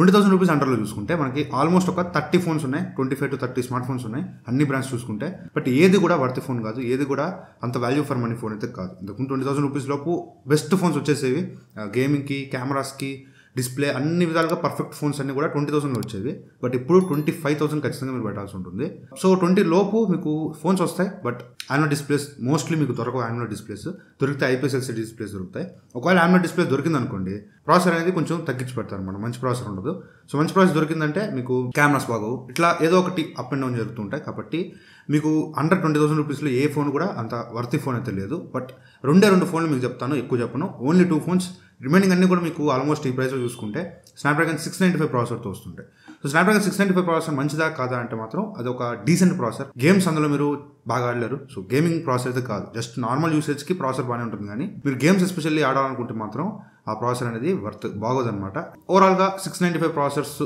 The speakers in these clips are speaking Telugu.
ట్వంటీ థౌసండ్ రూపీస్ అండర్లో చూసుకుంటే మనకి ఆల్మోస్ట్ ఒక థర్టీ ఫోన్స్ ఉన్నాయి twenty five to thirty smart phones ఉన్నాయి అన్ని బ్రాండ్స్ చూసుకుంటే బట్ ఏది కూడా వర్త్ ఫోన్ కాదు ఏది కూడా అంత వాల్యూ ఫర్ మనీ ఫోన్ అయితే కాదు ఇంతకు ట్వంటీ థౌసండ్ రూపీస్ లోపు బెస్ట్ ఫోన్స్ వచ్చేసేవి గేమింగ్కి కెమెరాస్కి డిస్ప్లే అన్ని విధాలుగా పర్ఫెక్ట్ ఫోన్స్ అన్ని కూడా ట్వంటీ థౌసండ్లో వచ్చేవి బట్ ఇప్పుడు ట్వంటీ ఫైవ్ థౌసండ్ ఖచ్చితంగా మీరు పెట్టాల్సి ఉంటుంది సో ట్వంటీ లోపు మీకు ఫోన్స్ వస్తాయి బట్ ఆన్యువల్ డిస్ప్లేస్ మోస్ట్లీ మీకు దొరకవు ఆన్యువల్ డిస్ప్లేస్ దొరికితే ఐపీఎస్ ఎల్సీ డిస్ప్లేస్ దొరుకుతాయి ఒకవేళ డిస్ప్లేస్ డిస్ప్లే అనుకోండి ప్రాసెసర్ అనేది కొంచెం తగ్గించి పెడతారు అనమాట మంచి ప్రాసెసర్ ఉండదు సో మంచి ప్రాసెస్ దొరికిందంటే మీకు కెమెరాస్ బాగోవు ఇట్లా ఏదో ఒకటి అప్ అండ్ డౌన్ జరుగుతుంటాయి కాబట్టి మీకు అండర్ ట్వంటీ థౌసండ్ రూపీస్లో ఏ ఫోన్ కూడా అంత వర్తి ఫోన్ అయితే లేదు బట్ రెండే రెండు ఫోన్లు మీకు చెప్తాను ఎక్కువ చెప్పను ఓన్లీ టూ ఫోన్స్ రిమైనింగ్ అన్నీ కూడా మీకు ఆల్మోస్ట్ ఈ ప్రైస్లో చూసుకుంటే స్నాప్డ్రాగన్ సిక్స్ నైంటీ ఫైవ్ ప్రాసెసర్తో వస్తుంటాయి so Snapdragon six ninety five processor మంచిదా కాదా అంటే మాత్రం అది ఒక డీసెంట్ ప్రాసెసర్ గేమ్స్ అందులో మీరు బాగా ఆడలేరు సో గేమింగ్ ప్రాసెసర్ కాదు జస్ట్ నార్మల్ యూసేజ్కి ప్రాసెసర్ బాగానే ఉంటుంది కానీ మీరు గేమ్స్ ఎస్పెషల్లీ ఆడాలనుకుంటే మాత్రం ఆ ప్రాసెసర్ అనేది వర్త్ బాగోదన్నమాట ఓవరాల్గా సిక్స్ నైంటీ ఫైవ్ ప్రాసెసర్స్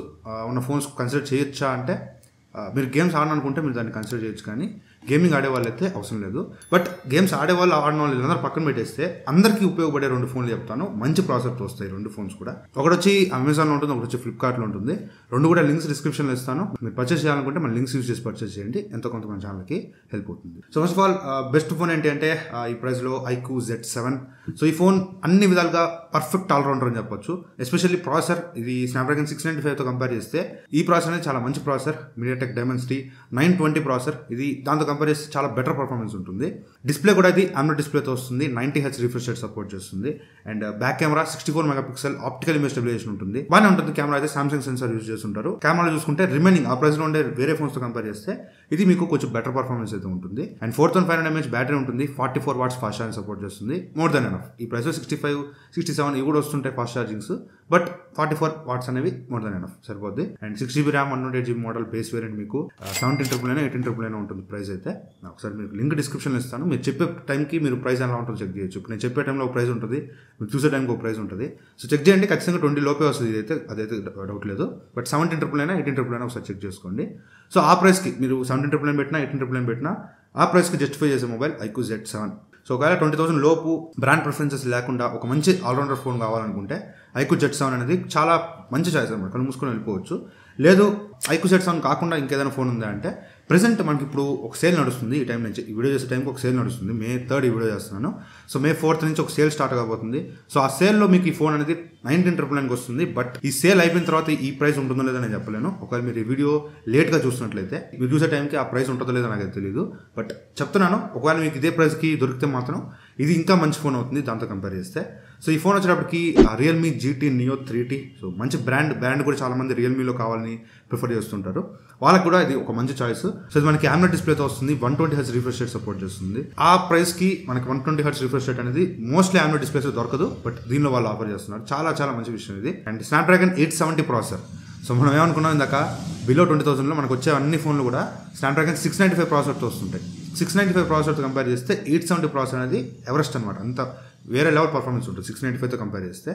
ఉన్న ఫోన్స్ కన్సిడర్ చేయొచ్చా అంటే మీరు గేమ్స్ ఆడాలనుకుంటే మీరు దాన్ని కన్సిడర్ చేయొచ్చు కానీ గేమింగ్ ఆడేవాళ్ళు అయితే అవసరం లేదు బట్ గేమ్స్ ఆడేవాళ్ళు ఆడడం ఆడిన వాళ్ళు అందరూ పక్కన పెట్టేస్తే అందరికీ ఉపయోగపడే రెండు ఫోన్లు చెప్తాను మంచి ప్రాసెస్ వస్తాయి రెండు ఫోన్స్ కూడా ఒకటి వచ్చి అమెజాన్లో ఉంటుంది ఒకటి వచ్చి ఫ్లిప్కార్ట్లో ఉంటుంది రెండు కూడా లింక్స్ డిస్క్రిప్షన్లో ఇస్తాను మీరు పర్చేస్ చేయాలనుకుంటే మన లింక్స్ యూజ్ చేసి పర్చేస్ చేయండి ఎంతో కొంత మన ఛానల్కి హెల్ప్ అవుతుంది so first of all best phone ఏంటంటే ఈ ప్రైస్లో ఐక్యూ జెడ్ సెవెన్ సో ఈ ఫోన్ అన్ని విధాలుగా పర్ఫెక్ట్ ఆల్రౌండర్ అని చెప్పొచ్చు ఎస్పెషల్లీ ప్రాసెసర్ ఇది స్నాప్డ్రాగన్ సిక్స్ నైంటీ ఫైవ్తో కంపేర్ చేస్తే ఈ ప్రాసెసర్ అనేది చాలా మంచి processor MediaTek Dimensity nine twenty processor ఇది దాంతో కంపేర్ చేస్తే చాలా బెటర్ పర్ఫార్మెన్స్ ఉంటుంది డిస్ప్లే కూడా ఇది అమ్రో డిస్ప్లేతో వస్తుంది ninety H refresh rate support చేస్తుంది and back camera sixty four pixel optical image stabilization ఉంటుంది బాగానే ఉంటుంది కెమెరా అయితే సామ్సంగ్ సెన్సార్ యూజ్ చేస్తుంటారు కెమెరా చూసుకుంటే రిమైనింగ్ ఆ ప్రైస్లో ఉండే వేరే ఫోన్స్తో కంపేర్ చేస్తే ఇది మీకు కొంచెం బెటర్ పర్ఫార్మెన్స్ అయితే ఉంటుంది and four thousand five hundred M H battery ఉంటుంది forty four watts fast charging support చేస్తుంది మోర్ దెన్ ఎనఫ్ ఈ price sixty five sixty seven ఇవి కూడా వస్తుంటాయి fast chargings but forty four watts అనేవి మోర్ దాన్ ఎనఫ్ సరిపోద్ది and six GB RAM one twenty eight GB model base variant మీకు సెవెంటీన్ ట్రిపుల్ అయినా ఎయిటీన్ ట్రిపుల్ అయినా ఉంటుంది ప్రైస్ అయితే ఒకసారి మీకు లింక్ డిస్క్రిప్షన్లో ఇస్తాను మీరు చెప్పే టైంకి మీరు ప్రైస్ ఎలా ఉంటుందో చెక్ చేయొచ్చు నేను చెప్పే టైంలో ఒక ప్రైస్ ఉంటుంది మీరు చూసే టైంకి ఒక ప్రైస్ ఉంటుంది సో చెక్ చేయండి ఖచ్చితంగా ట్వంటీ లోపే వస్తుంది ఇదైతే అదైతే డౌట్ లేదు బట్ సెవెంటీన్ ట్రిపుల్ అయినా ఎయిటీన్ ట్రిపుల్ అయినా ఒకసారి చెక్ చేసుకోండి సో ఆ ప్రైస్కి మీరు సెవెంటీన్ ట్రిపుల్ అయిన పెట్టినా ఎయిటీన్ ట్రిపుల్ అయిన పెట్టినా ఆ ప్రైస్కి జస్టిఫై చేసే mobile iQOO Z seven so ఒకవేళ ట్వంటీ థౌసండ్ లోపు బ్రాండ్ ప్రిఫరెన్సెస్ లేకుండా ఒక మంచి ఆల్రౌండర్ ఫోన్ కావాలనుకుంటే ఐకు జెట్ సెవెన్ అనేది చాలా మంచి చాయిస్ అనమాట కళ్ళు మూసుకొని వెళ్ళిపోవచ్చు లేదు ఐకు జెట్ సెవెన్ కాకుండా ఇంకేదైనా ఫోన్ ఉందా అంటే ప్రజెంట్ మనకి ఇప్పుడు ఒక సేల్ నడుస్తుంది ఈ టైం నుంచి ఈ వీడియో చేసే టైంకి ఒక సేల్ నడుస్తుంది మే థర్డ్ ఈ వీడియో చేస్తున్నాను సో మే ఫోర్త్ నుంచి ఒక సేల్ స్టార్ట్ కాబోతుంది సో ఆ సేల్లో మీకు ఈ ఫోన్ అనేది నైన్టీన్ ట్రిపుల్ నైన్కి వస్తుంది బట్ ఈ సేల్ అయిపోయిన తర్వాత ఈ ప్రైస్ ఉంటుందో లేదో నేను చెప్పలేను ఒకవేళ మీరు ఈ వీడియో లేట్గా చూసినట్లయితే మీరు చూసే టైంకి ఆ ప్రైస్ ఉంటుందో లేదో నాకు తెలియదు బట్ చెప్తున్నాను ఒకవేళ మీకు ఇదే ప్రైస్కి దొరికితే మాత్రం ఇది ఇంకా మంచి ఫోన్ అవుతుంది దాంతో కంపేర్ చేస్తే సో ఈ ఫోన్ వచ్చేటప్పటికి Realme GT Neo three T so మంచి బ్రాండ్ బ్రాండ్ కూడా చాలామంది రియల్మీలో కావాలని ప్రిఫర్ చేస్తుంటారు వాళ్ళకి కూడా ఇది ఒక మంచి చాయిస్ సో ఇది మనకి ఆమ్లెట్ డిస్ప్లేతో వస్తుంది one twenty H refresh rate support చేస్తుంది ఆ ప్రైస్కి మనకి one twenty H refresh rate అనేది మోస్ట్లీ ఆమ్లెట్ డిస్ప్లేస్ దొరకదు బట్ దీనిలో వాళ్ళు ఆఫర్ చేస్తున్నారు చాలా చాలా మంచి విషయం ఇది and Snapdragon eight seventy processor so మనం ఏమనుకున్నాం ఇందాక బిలో ట్వంటీ థౌసండ్లో మనకు వచ్చే అన్ని ఫోన్లు కూడా స్నాప్డ్రాగన్ సిక్స్ నైంటీ ఫైవ్ ప్రాసెసర్తో వస్తుంటాయి సిక్స్ నైంటీ ఫైవ్ ప్రాసెసర్తో కంపేర్ చేస్తే ఎయిట్ సెవెంటీ ప్రాసెసర్ అనేది ఎవరెస్ట్ అనమాట అంత వేరే లెవెల్ పర్ఫార్మెన్స్ ఉంటుంది సిక్స్ నైంటీ ఫైవ్తో కంపేర్ చేస్తే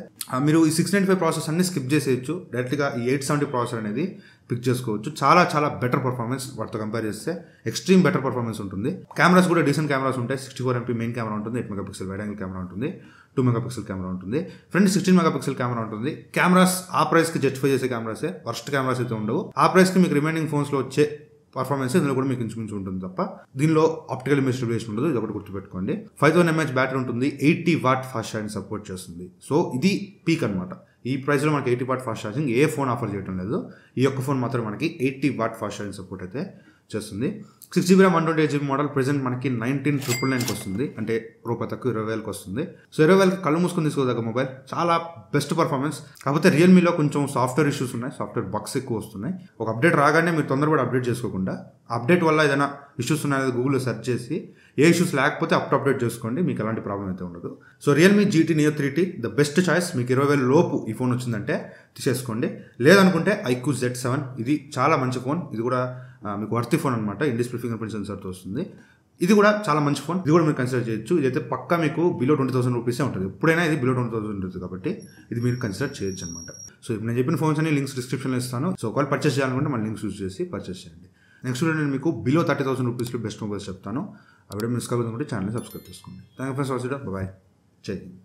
మీరు ఈ సిక్స్ నైంటీ ఫైవ్ ప్రాసెస్ అన్ని స్కిప్ చేసేయచ్చు డైరెక్ట్గా ఈ ఎయిట్ సెవెంటీ ప్రాసెసర్ అనేది పిక్ చేసుకోవచ్చు చాలా చాలా బెటర్ పర్ఫార్మెన్స్ వాటితో కంపేర్ చేస్తే ఎక్స్ట్రీమ్ బెటర్ పర్ఫార్మెన్స్ ఉంటుంది కెమెరాస్ కూడా డీసెంట్ కెమెరాస్ ఉంటాయి sixty four MP main camera ఉంటుంది eight megapixel wide angle camera ఉంటుంది టూ మెగాపిక్సెల్ కెమెరా ఉంటుంది ఫ్రంట్ సిక్స్టీన్ మెగాపిక్సెల్ కెమెరా ఉంటుంది కెమెరాస్ ఆ ప్రైస్కి జస్టిఫై చేసే కెమెరాసే వర్స్ట్ కెమెరాస్ అయితే ఉండవు ఆ ప్రైస్కి మీకు రిమైనింగ్ ఫోన్స్లో వచ్చే పర్ఫార్మెన్స్ ఇందులో కూడా మీకు ఇంచుమించు ఉంటుంది తప్ప దీనిలో ఆప్టికల్ ఇమేజ్ స్టెబిలేషన్ ఉండదు ఇది ఒకటి గుర్తుపెట్టుకోండి ఫైవ్ థౌసండ్ ఎంహెచ్ బ్యాటరీ ఉంటుంది eighty watt fast charging support చేస్తుంది సో ఇది పీక్ అనమాట ఈ ప్రైస్లో మనకి ఎయిటీ వాట్ ఫాస్ట్ ఛార్జింగ్ ఏ ఫోన్ ఆఫర్ చేయడం లేదు ఈ యొక్క ఫోన్ మాత్రం మనకి eighty watt fast charging support అయితే చేస్తుంది six GB RAM one twenty eight GB model present మనకి నైన్టీన్ ట్రిపుల్ నైన్కి వస్తుంది అంటే రూపాయి తక్కువ ఇరవై వేలకు వస్తుంది సో ఇరవై వేలకి కళ్ళు మూసుకొని తీసుకోదగ్గ మొబైల్ చాలా బెస్ట్ పర్ఫార్మెన్స్ కాకపోతే రియల్మీలో కొంచెం సాఫ్ట్వేర్ ఇష్యూస్ ఉన్నాయి సాఫ్ట్వేర్ బక్స్ ఎక్కువ వస్తున్నాయి ఒక అప్డేట్ రాగానే మీరు తొందరపడి అప్డేట్ చేసుకోకుండా అప్డేట్ వల్ల ఏదైనా ఇష్యూస్ ఉన్నాయో గూగుల్లో సెర్చ్ చేసి ఏ ఇష్యూస్ లేకపోతే అప్ అప్డేట్ చేసుకోండి మీకు ఎలాంటి ప్రాబ్లం అయితే ఉండదు so Realme GT Neo three T the best choice మీకు ఇరవై వేల లోపు ఈ ఫోన్ వచ్చిందంటే తీసేసుకోండి లేదనుకుంటే ఐక్యూ జెడ్ సెవెన్ ఇది చాలా మంచి ఫోన్ ఇది కూడా మీకు వర్తి ఫోన్ అనమాట ఇండిస్ప్లే ఫింగర్ ప్రింట్ సెన్సర్తో వస్తుంది ఇది కూడా చాలా మంచి ఫోన్ ఇది కూడా మీరు కన్సిడర్ చేయొచ్చు ఇదైతే పక్కా మీకు బిలో ట్వంటీ థౌసండ్ రూపీసే ఉంటుంది ఎప్పుడైనా ఇది బిలో ట్వంటీ థౌసండ్ ఉంటుంది కాబట్టి ఇది మీరు కన్సిడర్ చేయొచ్చు అనమాట సో ఇప్పుడు నేను చెప్పిన ఫోన్స్ అన్ని లింక్స్ డిస్క్రిప్షన్లో ఇస్తాను సో ఒకవేళ పర్చేస్ చేయాలనుకుంటే మన లింక్స్ యూజ్ చేసి పర్చేస్ చేయండి నెక్స్ట్ కూడా నేను మీకు బిలో థర్టీ థౌసండ్ రూపీస్లో బెస్ట్ మొబైల్స్ చెప్తాను అవి కూడా మిస్ కాకుండా ఛానల్ని సబ్స్క్రైబ్ చేసుకోండి thank you friends watch bye చేయండి